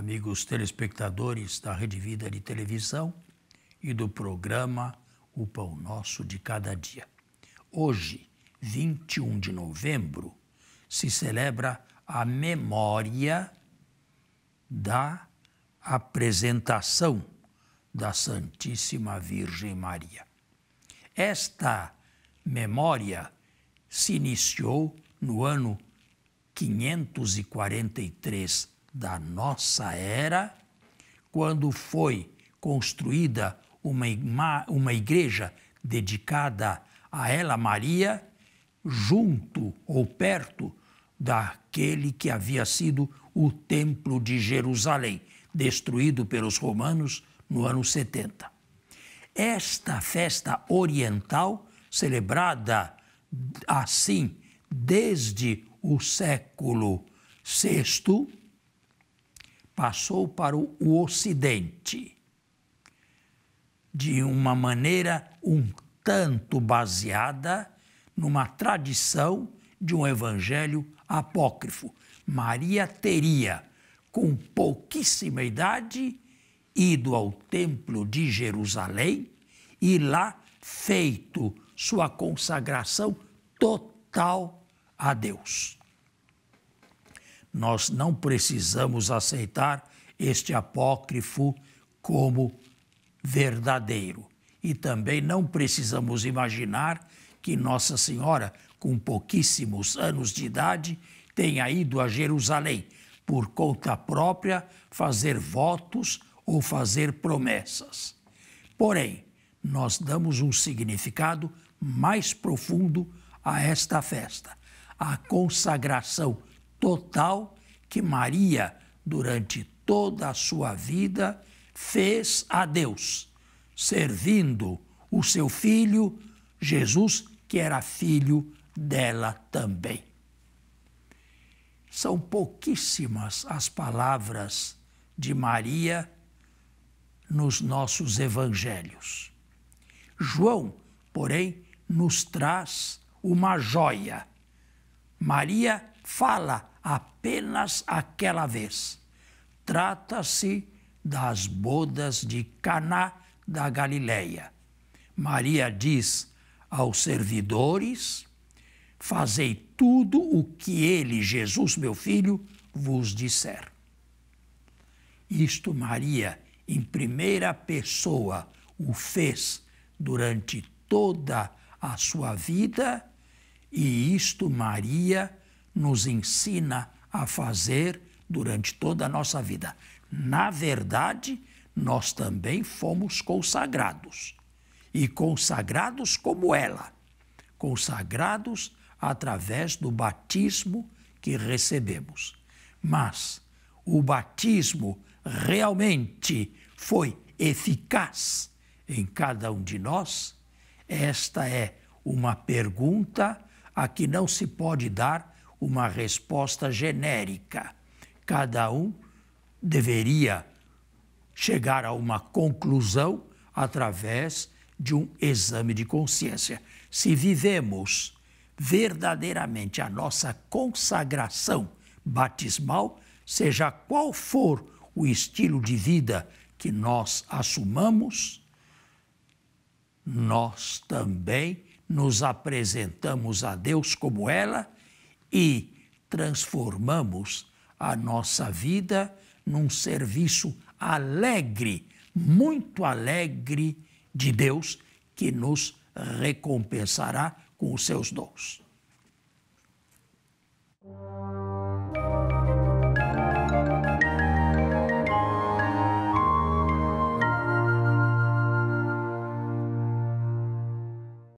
amigos telespectadores da Rede Vida de Televisão e do programa O Pão Nosso de Cada Dia. Hoje, 21 de novembro, se celebra a memória da apresentação da Santíssima Virgem Maria. Esta memória se iniciou no ano 543 da nossa era, quando foi construída uma, uma igreja dedicada a ela, Maria, junto ou perto daquele que havia sido o Templo de Jerusalém, destruído pelos romanos no ano 70. Esta festa oriental, celebrada assim desde o século VI, passou para o, Ocidente de uma maneira um tanto baseada numa tradição de um evangelho apócrifo. Maria teria, com pouquíssima idade, ido ao Templo de Jerusalém e lá feito sua consagração total a Deus. Nós não precisamos aceitar este apócrifo como verdadeiro. E também não precisamos imaginar que Nossa Senhora, com pouquíssimos anos de idade, tenha ido a Jerusalém por conta própria fazer votos ou fazer promessas. Porém, nós damos um significado mais profundo a esta festa, a consagração total que Maria, durante toda a sua vida, fez a Deus, servindo o seu filho, Jesus, que era filho dela também. São pouquíssimas as palavras de Maria nos nossos evangelhos. João, porém, nos traz uma joia. Maria fala apenas aquela vez. Trata-se das bodas de Caná da Galileia. Maria diz aos servidores: Fazei tudo o que ele, Jesus, meu filho, vos disser. Isto Maria, em primeira pessoa, o fez durante toda a sua vida, e isto Maria nos ensina a fazer durante toda a nossa vida. Na verdade, nós também fomos consagrados. E consagrados como ela, consagrados através do batismo que recebemos. Mas o batismo realmente foi eficaz em cada um de nós? Esta é uma pergunta a que não se pode dar uma resposta genérica. Cada um deveria chegar a uma conclusão através de um exame de consciência. Se vivemos verdadeiramente a nossa consagração batismal, seja qual for o estilo de vida que nós assumamos, nós também nos apresentamos a Deus como ela e transformamos a nossa vida num serviço alegre, muito alegre de Deus, que nos recompensará com os seus dons.